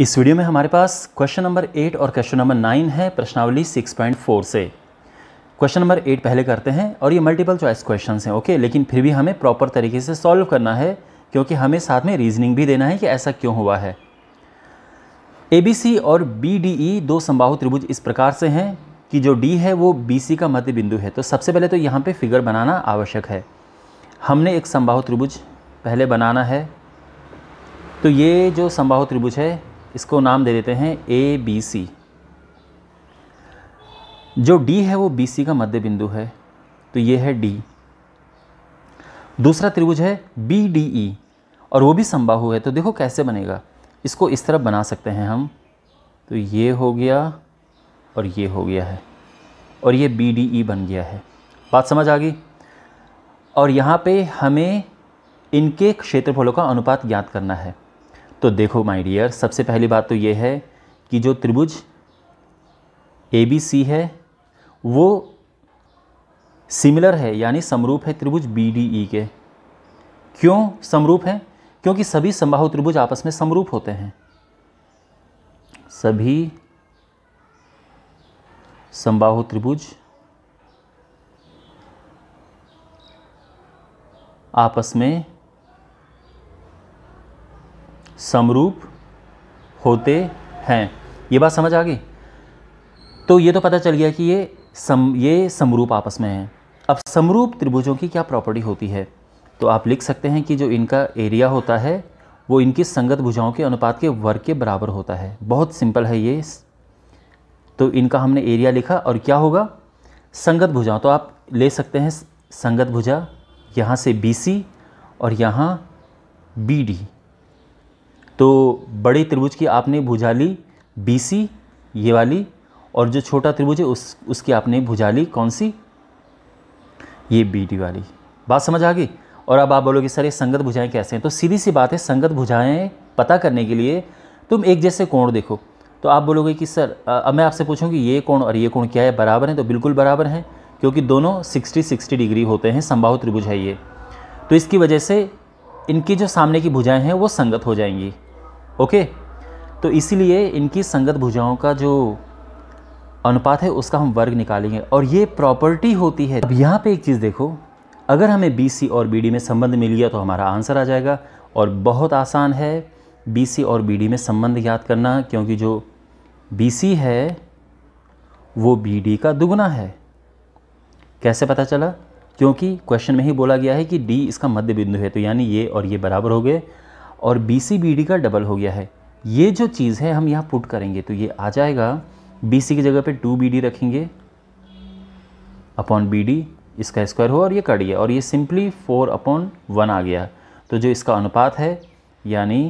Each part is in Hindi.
इस वीडियो में हमारे पास क्वेश्चन नंबर एट और क्वेश्चन नंबर नाइन है प्रश्नावली सिक्स पॉइंट फोर से क्वेश्चन नंबर एट पहले करते हैं और ये मल्टीपल चॉइस क्वेश्चन हैं ओके लेकिन फिर भी हमें प्रॉपर तरीके से सॉल्व करना है क्योंकि हमें साथ में रीजनिंग भी देना है कि ऐसा क्यों हुआ है ए और बी डी ई दो संभाव त्रिभुज इस प्रकार से हैं कि जो डी है वो बी सी का मध्य बिंदु है तो सबसे पहले तो यहाँ पर फिगर बनाना आवश्यक है हमने एक संभाव त्रिभुज पहले बनाना है तो ये जो संभाव त्रिभुज है इसको नाम दे देते हैं ए बी सी जो डी है वो बी सी का मध्य बिंदु है तो ये है डी दूसरा त्रिभुज है बी डी ई और वो भी संबाहु है तो देखो कैसे बनेगा इसको इस तरफ बना सकते हैं हम तो ये हो गया और ये हो गया है और ये बी डी ई बन गया है बात समझ आ गई और यहाँ पे हमें इनके क्षेत्रफलों का अनुपात ज्ञात करना है तो देखो माय डियर सबसे पहली बात तो ये है कि जो त्रिभुज ए बी सी है वो सिमिलर है यानी समरूप है त्रिभुज बी डी ई के क्यों समरूप है क्योंकि सभी संभाव त्रिभुज आपस में समरूप होते हैं सभी संभाव त्रिभुज आपस में समरूप होते हैं ये बात समझ आ गई तो ये तो पता चल गया कि ये सम ये समरूप आपस में हैं अब समरूप त्रिभुजों की क्या प्रॉपर्टी होती है तो आप लिख सकते हैं कि जो इनका एरिया होता है वो इनकी संगत भुजाओं के अनुपात के वर्ग के बराबर होता है बहुत सिंपल है ये तो इनका हमने एरिया लिखा और क्या होगा संगत भुजाओं तो आप ले सकते हैं संगत भुजा यहाँ से बी और यहाँ बी तो बड़े त्रिभुज की आपने भुजा ली बी ये वाली और जो छोटा त्रिभुज है उस उसकी आपने भुजा ली कौन सी ये बी वाली बात समझ आ गई और अब आप बोलोगे सर ये संगत भुजाएं कैसे हैं तो सीधी सी बात है संगत भुजाएं पता करने के लिए तुम एक जैसे कोण देखो तो आप बोलोगे कि सर अब मैं आपसे पूछूंगी ये कोण और ये कोण क्या है बराबर है तो बिल्कुल बराबर हैं क्योंकि दोनों 60 60 डिग्री होते हैं संभाव त्रिभुज है ये तो इसकी वजह से इनकी जो सामने की भुजाएं हैं वो संगत हो जाएंगी ओके तो इसीलिए इनकी संगत भुजाओं का जो अनुपात है उसका हम वर्ग निकालेंगे और ये प्रॉपर्टी होती है अब यहाँ पे एक चीज़ देखो अगर हमें बी सी और बी डी में संबंध मिल गया तो हमारा आंसर आ जाएगा और बहुत आसान है बी सी और बी डी में संबंध याद करना क्योंकि जो बी सी है वो बी डी का दुगुना है कैसे पता चला क्योंकि क्वेश्चन में ही बोला गया है कि डी इसका मध्य बिंदु है तो यानी ये और ये बराबर हो गए और बी सी बी डी का डबल हो गया है ये जो चीज़ है हम यहाँ पुट करेंगे तो ये आ जाएगा बी सी की जगह पे टू बी डी रखेंगे अपॉन बी डी इसका स्क्वायर हो और ये कट गया और ये सिंपली फोर अपॉन वन आ गया तो जो इसका अनुपात है यानी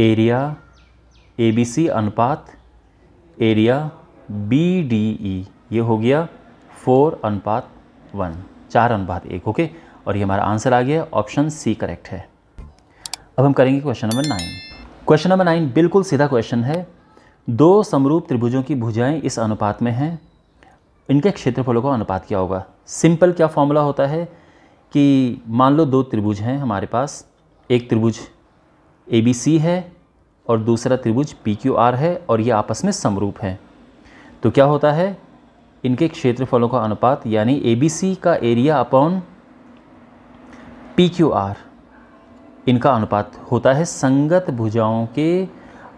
एरिया ए बी सी अनुपात एरिया बी डी ई ये हो गया फोर अनुपात वन चार अनुपात एक ओके और ये हमारा आंसर आ गया ऑप्शन सी करेक्ट है अब हम करेंगे question number nine question number nine बिल्कुल सीधा क्वेश्चन है दो समरूप त्रिभुजों की भुजाएं इस अनुपात में हैं इनके क्षेत्रफलों का अनुपात क्या होगा सिंपल क्या फॉर्मूला होता है कि मान लो दो त्रिभुज हैं हमारे पास एक त्रिभुज ए बी सी है और दूसरा त्रिभुज पी क्यू आर है और ये आपस में समरूप हैं तो क्या होता है इनके क्षेत्रफलों का अनुपात यानी ए बी सी का area upon P Q R इनका अनुपात होता है संगत भुजाओं के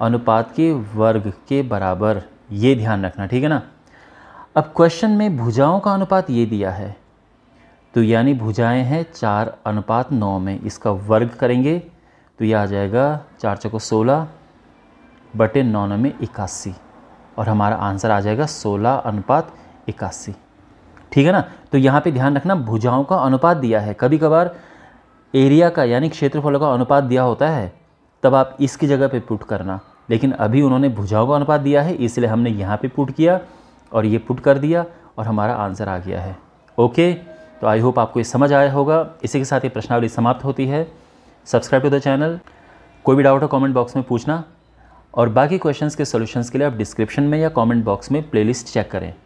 अनुपात के वर्ग के बराबर ये ध्यान रखना ठीक है ना अब क्वेश्चन में भुजाओं का अनुपात ये दिया है तो यानी भुजाएं हैं चार अनुपात नौ में इसका वर्ग करेंगे तो यह आ जाएगा चार चौको सोलह बटे नौ नौ में इक्यासी और हमारा आंसर आ जाएगा सोलह अनुपात इक्यासी ठीक है ना तो यहाँ पे ध्यान रखना भुजाओं का अनुपात दिया है कभी कभार एरिया का यानी क्षेत्रफल का अनुपात दिया होता है तब आप इसकी जगह पे पुट करना लेकिन अभी उन्होंने भुजाओं का अनुपात दिया है इसलिए हमने यहाँ पे पुट किया और ये पुट कर दिया और हमारा आंसर आ गया है ओके तो आई होप आपको ये समझ आया होगा इसी के साथ ये प्रश्नावली समाप्त होती है सब्सक्राइब टू द चैनल कोई भी डाउट हो कॉमेंट बॉक्स में पूछना और बाकी क्वेश्चन के सोल्यूशन के लिए आप डिस्क्रिप्शन में या कॉमेंट बॉक्स में प्ले चेक करें